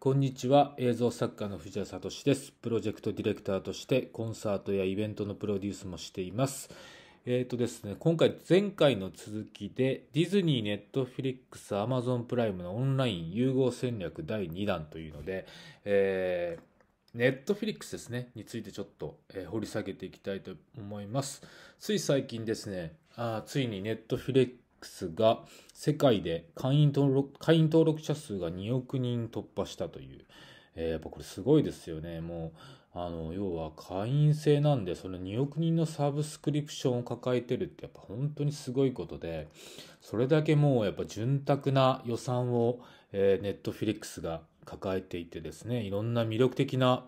こんにちは映像作家の藤田聡ですプロジェクトディレクターとしてコンサートやイベントのプロデュースもしていますえっ、ー、とですね今回前回の続きでディズニーネットフリックスアマゾンプライムのオンライン融合戦略第2弾というので、えーネットフリックスですね、についてちょっと、えー、掘り下げていきたいと思います。つい最近ですね、あついにネットフィリが世界で会員登録会員登録者数が2億人突破したという、えー、やっぱこれすごいですよね。もう、あの、要は会員制なんで、その2億人のサブスクリプションを抱えてるってやっぱ本当にすごいことで、それだけもうやっぱ潤沢な予算を、えネットフィリックスが抱えていてですね、いろんな魅力的な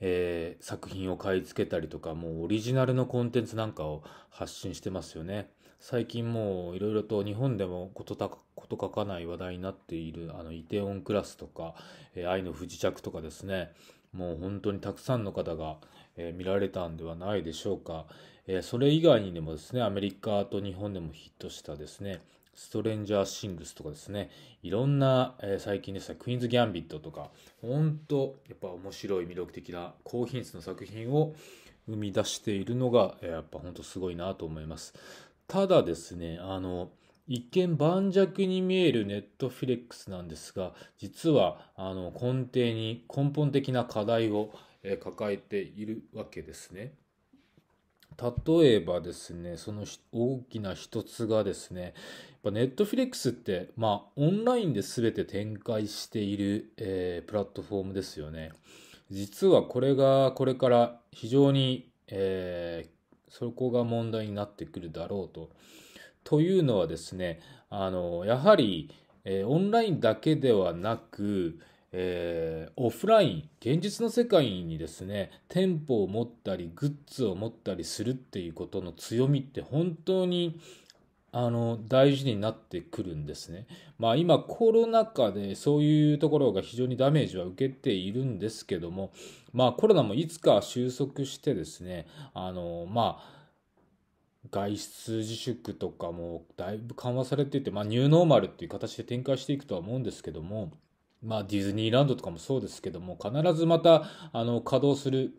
えー、作品を買い付けたりとか、もうオリジナルのコンテンツなんかを発信してますよね。最近もういろいろと日本でもことたこと書かない話題になっているあのイテオンクラスとか、えー、愛の不時着とかですねもう本当にたくさんの方が、えー、見られたんではないでしょうか、えー、それ以外にでもですねアメリカと日本でもヒットしたですねストレンジャーシングスとかですね、いろんな、えー、最近ですね、クイーンズ・ギャンビットとか、本当やっぱ面白い魅力的な高品質の作品を生み出しているのが、えー、やっぱ本当すごいなと思います。ただですね、あの、一見盤石に見えるネットフィレックスなんですが、実は、あの、根底に根本的な課題を、え抱えているわけですね。例えばですね、その大きな一つがですね、ネットフィレックスって、まあ、オンラインで全て展開している、えー、プラットフォームですよね。実はこれがこれから非常に、えー、そこが問題になってくるだろうと。というのはですね、あのやはり、えー、オンラインだけではなく、えー、オフライン現実の世界にですね店舗を持ったりグッズを持ったりするっていうことの強みって本当にあの大事になってくるんですね。まあ、今コロナ禍でそういうところが非常にダメージは受けているんですけども、まあ、コロナもいつか収束してですねあの、まあ、外出自粛とかもだいぶ緩和されていて、まあ、ニューノーマルっていう形で展開していくとは思うんですけども、まあ、ディズニーランドとかもそうですけども必ずまたあの稼働する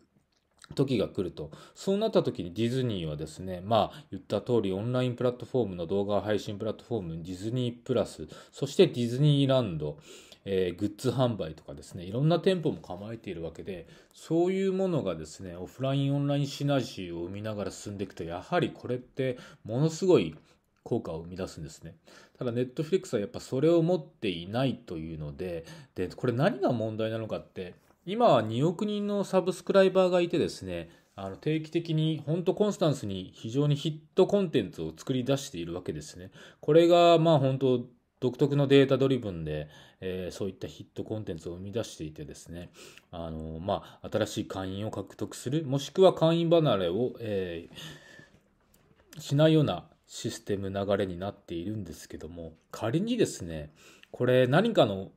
時が来ると。そうなった時にディズニーはですね、まあ言った通りオンラインプラットフォームの動画配信プラットフォーム、ディズニープラス、そしてディズニーランド、えー、グッズ販売とかですね、いろんな店舗も構えているわけで、そういうものがですね、オフライン、オンラインシナジーを生みながら進んでいくと、やはりこれってものすごい効果を生み出すんですね。ただ、ネットフリックスはやっぱそれを持っていないというので、で、これ何が問題なのかって、今は2億人のサブスクライバーがいてですね、あの定期的に本当コンスタンスに非常にヒットコンテンツを作り出しているわけですね。これがまあ本当独特のデータドリブンで、えー、そういったヒットコンテンツを生み出していてですね、あのまあ、新しい会員を獲得する、もしくは会員離れを、えー、しないようなシステム流れになっているんですけども、仮にですね、これ何かの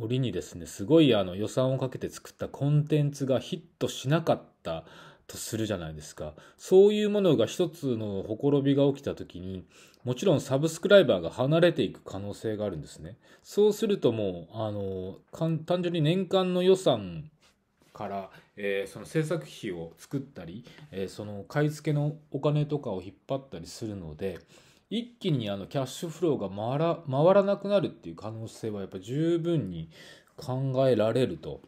折にですねすごいあの予算をかけて作ったコンテンツがヒットしなかったとするじゃないですかそういうものが一つのほころびが起きた時にもちろんサブスクライバーが離れていく可能性があるんですねそうするともうあの単純に年間の予算から、えー、その制作費を作ったり、えー、その買い付けのお金とかを引っ張ったりするので一気にあのキャッシュフローが回ら回らなくなるっていう可能性はやっぱ十分に考えられると。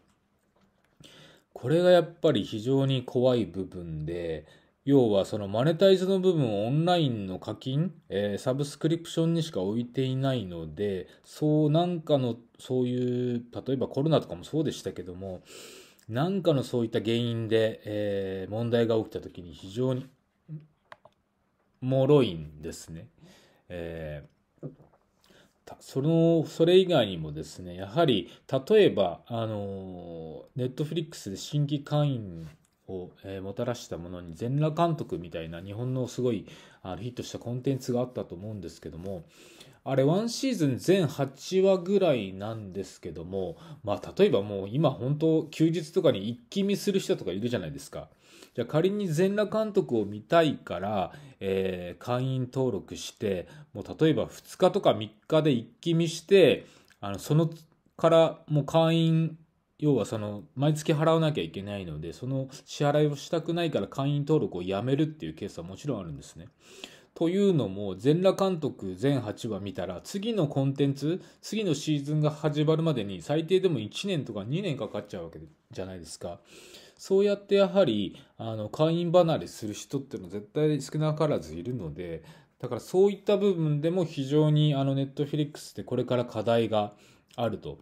これがやっぱり非常に怖い部分で、要はそのマネタイズの部分をオンラインの課金、えー、サブスクリプションにしか置いていないので、そうなんかのそういう、例えばコロナとかもそうでしたけども、なんかのそういった原因で、えー、問題が起きた時に非常に脆いんですね。えー、そのそれ以外にもですねやはり例えばあのネットフリックスで新規会員を、えもたらしたものに全裸監督みたいな日本のすごいあのヒットしたコンテンツがあったと思うんですけどもあれ1シーズン全8話ぐらいなんですけどもまあ例えばもう今本当休日とかに一気見する人とかいるじゃないですか。じゃ仮に全裸監督を見たいから、えー、会員登録してもう例えば2日とか3日で一気見してあのそのからもう会員要はその毎月払わなきゃいけないのでその支払いをしたくないから会員登録をやめるっていうケースはもちろんあるんですね。というのも全裸監督全8話見たら次のコンテンツ次のシーズンが始まるまでに最低でも1年とか2年かかっちゃうわけじゃないですかそうやってやはりあの会員離れする人っていうのは絶対少なからずいるのでだからそういった部分でも非常にあのネットフリックスでこれから課題があると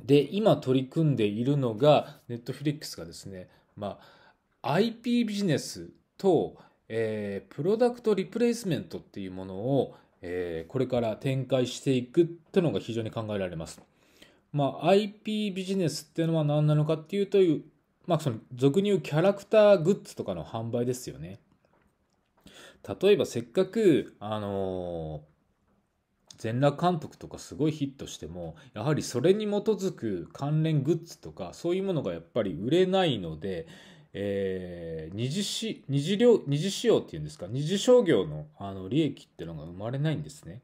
で、今取り組んでいるのが、ネットフリックスがですね、まあ、IP ビジネスと、えー、プロダクトリプレイスメントっていうものを、えー、これから展開していくってのが非常に考えられます。まあ、IP ビジネスっていうのは何なのかっていうという、まあ、その俗に言うキャラクターグッズとかの販売ですよね。例えばせっかく、あのー全裸監督とかすごいヒットしてもやはりそれに基づく関連グッズとかそういうものがやっぱり売れないので、えー、二次し二次量二次使用っていうんですか二次商業のあの利益っていうのが生まれないんですね。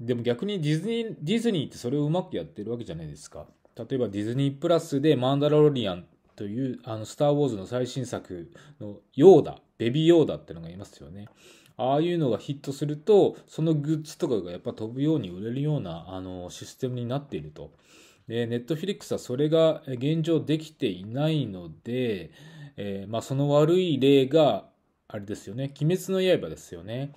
でも逆にディズニーディズニーってそれをうまくやってるわけじゃないですか。例えばディズニープラスで「マンダロリアン」という「あのスター・ウォーズ」の最新作のヨーダベビーヨーダっていうのがいますよね。ああいうのがヒットすると、そのグッズとかがやっぱ飛ぶように売れるような、あの、システムになっていると。で、ネットフィリックスはそれが現状できていないので、えー、まあ、その悪い例が、あれですよね、鬼滅の刃ですよね。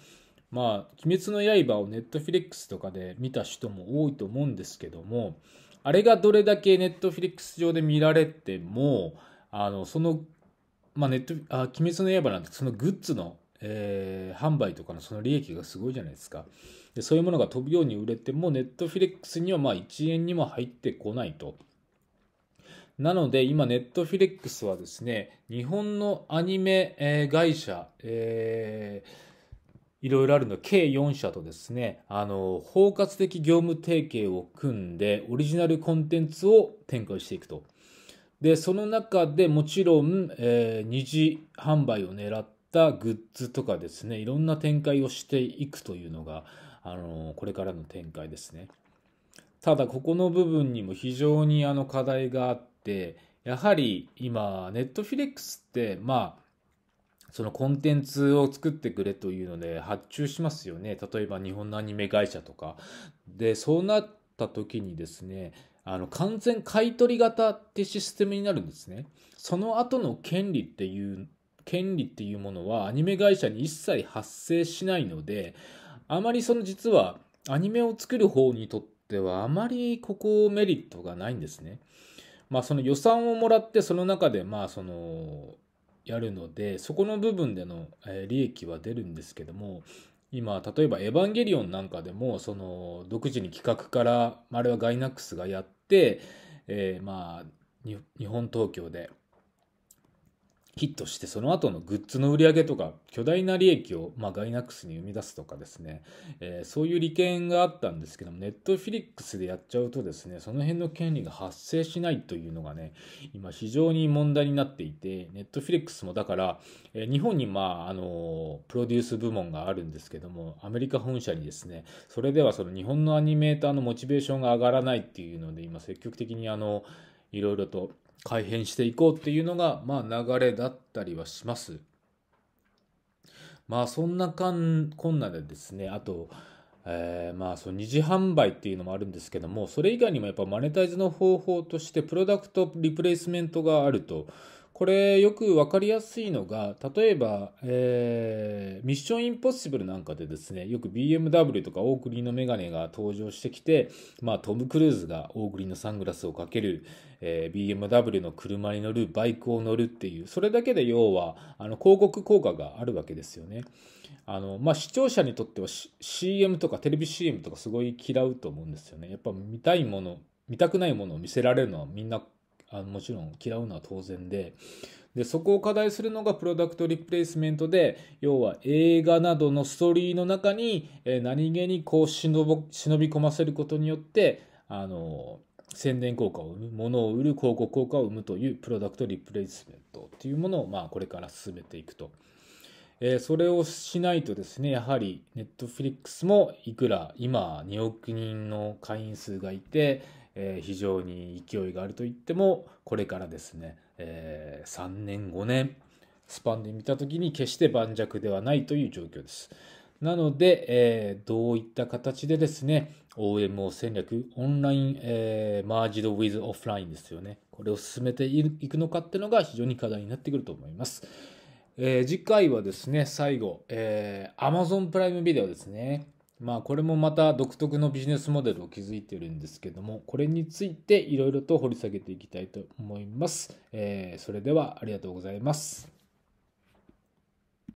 まあ、鬼滅の刃をネットフィリックスとかで見た人も多いと思うんですけども、あれがどれだけネットフィリックス上で見られても、あの、その、まあ、ネット、あ、鬼滅の刃なんて、そのグッズのえー、販売とかのその利益がすごいじゃないですかでそういうものが飛ぶように売れてもネットフィレックスにはま1円にも入ってこないとなので今ネットフィレックスはですね日本のアニメ、えー、会社、えー、いろいろあるの計4社とですねあの包括的業務提携を組んでオリジナルコンテンツを展開していくとでその中でもちろん、えー、二次販売を狙ってったグッズとかですね、いろんな展開をしていくというのが、あのこれからの展開ですね。ただ、ここの部分にも非常にあの課題があって、やはり今、ネットフィレックスって、まあ、そのコンテンツを作ってくれというので発注しますよね。例えば日本のアニメ会社とか。で、そうなった時にですね、あの完全買取型ってシステムになるんですね。その後の権利っていう権利っていうものはアニメ会社に一切発生しないので、あまりその実はアニメを作る方にとってはあまりここメリットがないんですね。まあその予算をもらってその中でまあそのやるのでそこの部分での利益は出るんですけども今例えば「エヴァンゲリオン」なんかでもその独自に企画からあれはガイナックスがやって、えまあ日本東京でヒットしてその後のグッズの売り上げとか巨大な利益を、まあ、ガイナックスに生み出すとかですね、えそういう利権があったんですけどもネットフィリックスでやっちゃうとですねその辺の権利が発生しないというのがね今非常に問題になっていてネットフィリックスもだから、え日本にまああのプロデュース部門があるんですけどもアメリカ本社にですねそれではその日本のアニメーターのモチベーションが上がらないっていうので今積極的にあのいろいろと改変していこうっていうのが、まあ、流れだったりはします。まあそんなかんこんなでですねあと、えー、まあその二次販売っていうのもあるんですけどもそれ以外にもやっぱマネタイズの方法としてプロダクトリプレイスメントがあるとこれよく分かりやすいのが例えば、えー、ミッションインポッシブルなんかでですねよく BMW とかオークリーのメガネが登場してきて、まあ、トム・クルーズがオークリーのサングラスをかける、えー、BMW の車に乗るバイクを乗るっていうそれだけで要はあの広告効果があるわけですよね。あのまあ、視聴者にとっては、C、CM とかテレビ CM とかすごい嫌うと思うんですよね。やっぱ見たいもの見たくないものを見せられるのはみんなあのもちろん嫌うのは当然ででそこを課題するのがプロダクトリプレイスメントで要は映画などのストーリーの中に、え何気にこう忍び込ませることによってあの宣伝効果を生むものを売る広告効果を生むというプロダクトリプレイスメントというものを、まあ、これから進めていくと。それをしないとですねやはりネットフリックスもいくら今2億人の会員数がいて、えー、非常に勢いがあると言ってもこれからですね、えー、3年5年スパンで見た時に決して盤石ではないという状況です。なので、えー、どういった形でですね、OMO 戦略、オンライン、えー、マージドウィズオフラインですよね。これを進めていくのかっていうのが非常に課題になってくると思います。えー、次回はですね、最後、えー、Amazon プライムビデオですね。まあこれもまた独特のビジネスモデルを築いてるんですけどもこれについていろいろと掘り下げていきたいと思います、えー、それではありがとうございます